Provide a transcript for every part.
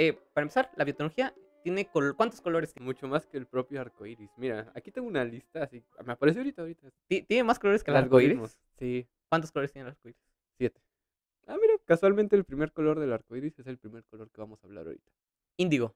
Eh, para empezar, la biotecnología tiene cuántos colores tiene? mucho más que el propio arcoíris. mira aquí tengo una lista así me apareció ahorita ahorita tiene más colores que el, arcoíris. sí cuántos colores tiene el arcoíris? siete ah mira casualmente el primer color del arcoíris es el primer color que vamos a hablar ahorita índigo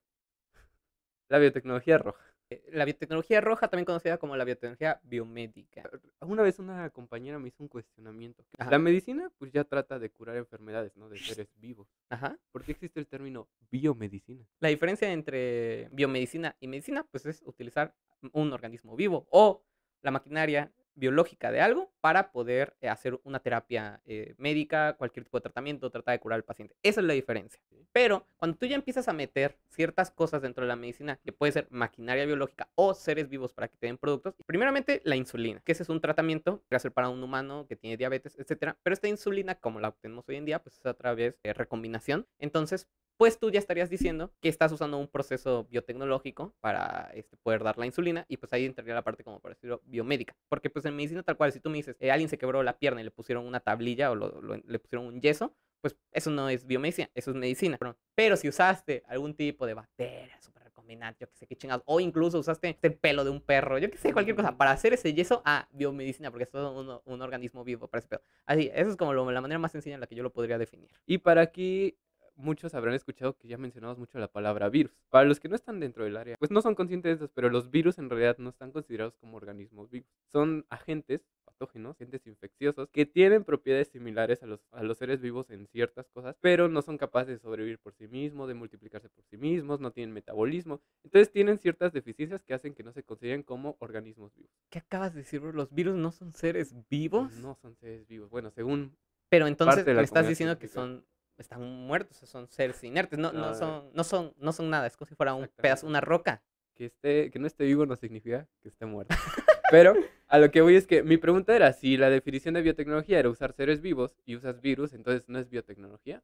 la biotecnología roja eh, la biotecnología roja, también conocida como la biotecnología biomédica. Una vez una compañera me hizo un cuestionamiento. La medicina pues ya trata de curar enfermedades, ¿no? De seres vivos. Ajá. ¿Por qué existe el término biomedicina? La diferencia entre biomedicina y medicina pues es utilizar un organismo vivo o la maquinaria biológica de algo para poder eh, hacer una terapia eh, médica, cualquier tipo de tratamiento, tratar de curar al paciente. Esa es la diferencia. Pero cuando tú ya empiezas a meter ciertas cosas dentro de la medicina, que puede ser maquinaria biológica o seres vivos para que te den productos, primeramente la insulina, que ese es un tratamiento que hacer para un humano que tiene diabetes, etc. Pero esta insulina, como la obtenemos hoy en día, pues es a través de recombinación. Entonces, pues tú ya estarías diciendo que estás usando un proceso biotecnológico para este, poder dar la insulina y pues ahí entraría la parte como por decirlo biomédica. Porque pues en medicina tal cual, si tú me dices eh, alguien se quebró la pierna y le pusieron una tablilla o le pusieron un yeso, pues eso no es biomedicina, eso es medicina. Pero, si usaste algún tipo de bacteria, súper recombinante, yo que sé qué chingados, o incluso usaste el este pelo de un perro, yo que sé, cualquier cosa, para hacer ese yeso a ah, biomedicina, porque es todo un, organismo vivo para Así, eso es como la manera más sencilla en la que yo lo podría definir. Y para aquí muchos habrán escuchado que ya mencionamos mucho la palabra virus. Para los que no están dentro del área, pues no son conscientes de eso, pero los virus en realidad no están considerados como organismos vivos. Son agentes patógenos, agentes infecciosos, que tienen propiedades similares a los, a los seres vivos en ciertas cosas, pero no son capaces de sobrevivir por sí mismos, de multiplicarse por sí mismos, no tienen metabolismo. Entonces tienen ciertas deficiencias que hacen que no se consideren como organismos vivos. ¿Qué acabas de decir, ¿Los virus no son seres vivos? No son seres vivos. Bueno, según... Pero entonces me estás diciendo que son están muertos, son seres inertes, no, no, son, no, son, no son nada, es como si fuera un pedazo, una roca. Que, esté, que no esté vivo no significa que esté muerto. Pero a lo que voy es que mi pregunta era si la definición de biotecnología era usar seres vivos y usas virus, entonces no es biotecnología.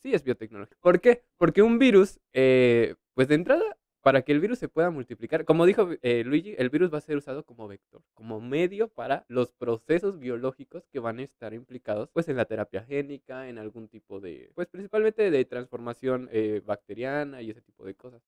Sí es biotecnología. ¿Por qué? Porque un virus, eh, pues de entrada, para que el virus se pueda multiplicar, como dijo eh, Luigi, el virus va a ser usado como vector, como medio para los procesos biológicos que van a estar implicados, pues en la terapia génica, en algún tipo de, pues principalmente de transformación eh, bacteriana y ese tipo de cosas.